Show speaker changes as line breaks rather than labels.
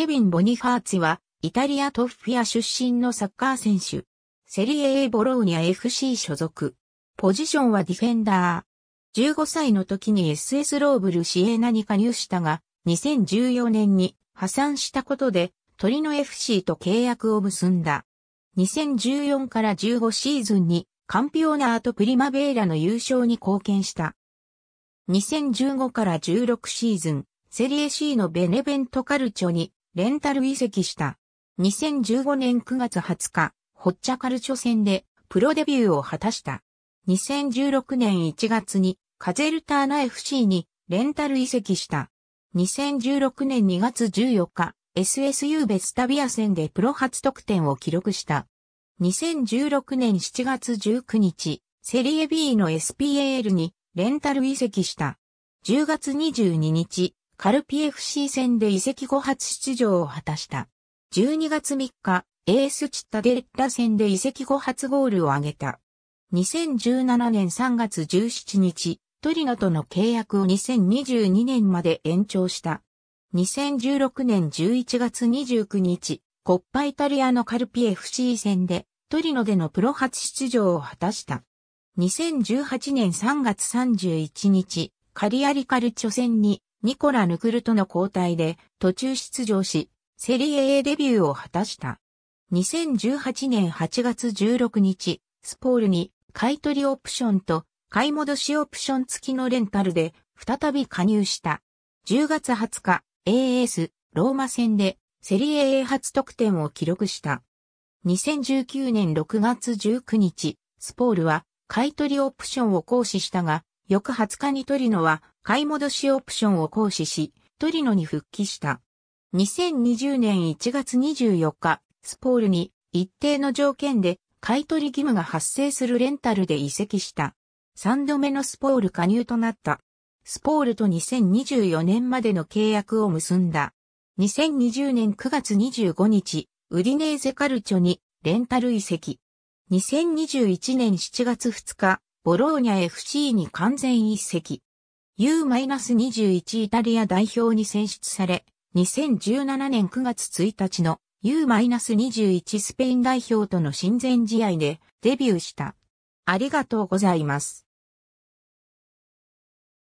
ケビン・ボニファーツは、イタリアトッフィア出身のサッカー選手。セリエ A ボローニャ FC 所属。ポジションはディフェンダー。15歳の時に SS ローブルシエナに加入したが、2014年に破産したことで、トリノ FC と契約を結んだ。2014から15シーズンに、カンピオナーとプリマベーラの優勝に貢献した。2015から16シーズン、セリエ C のベネベントカルチョにレンタル移籍した。2015年9月20日、ホッチャカルチョ戦でプロデビューを果たした。2016年1月にカゼルターナ FC にレンタル移籍した。2016年2月14日、SSU ベスタビア戦でプロ初得点を記録した。2016年7月19日、セリエ B の SPAL にレンタル移籍した。10月22日、カルピ FC 戦で移籍後初出場を果たした。12月3日、エースチッタデッラ戦で移籍後初ゴールを挙げた。2017年3月17日、トリノとの契約を2022年まで延長した。2016年11月29日、コッパイタリアのカルピ FC 戦でトリノでのプロ初出場を果たした。2018年3月31日、カリアリカルチョ戦にニコラ・ヌクルトの交代で途中出場し、セリエ A デビューを果たした。2018年8月16日、スポールに買い取りオプションと買い戻しオプション付きのレンタルで再び加入した。10月20日、AS ローマ戦でセリエ A 初得点を記録した。2019年6月19日、スポールは買い取りオプションを行使したが、翌20日にトリノは買い戻しオプションを行使し、トリノに復帰した。2020年1月24日、スポールに一定の条件で買取義務が発生するレンタルで移籍した。3度目のスポール加入となった。スポールと2024年までの契約を結んだ。2020年9月25日、ウディネーゼカルチョにレンタル移籍。2021年7月2日、ボローニャ FC に完全移籍。U-21 イタリア代表に選出され、2017年9月1日の U-21 スペイン代表との親善試合でデビューした。ありがとうございます。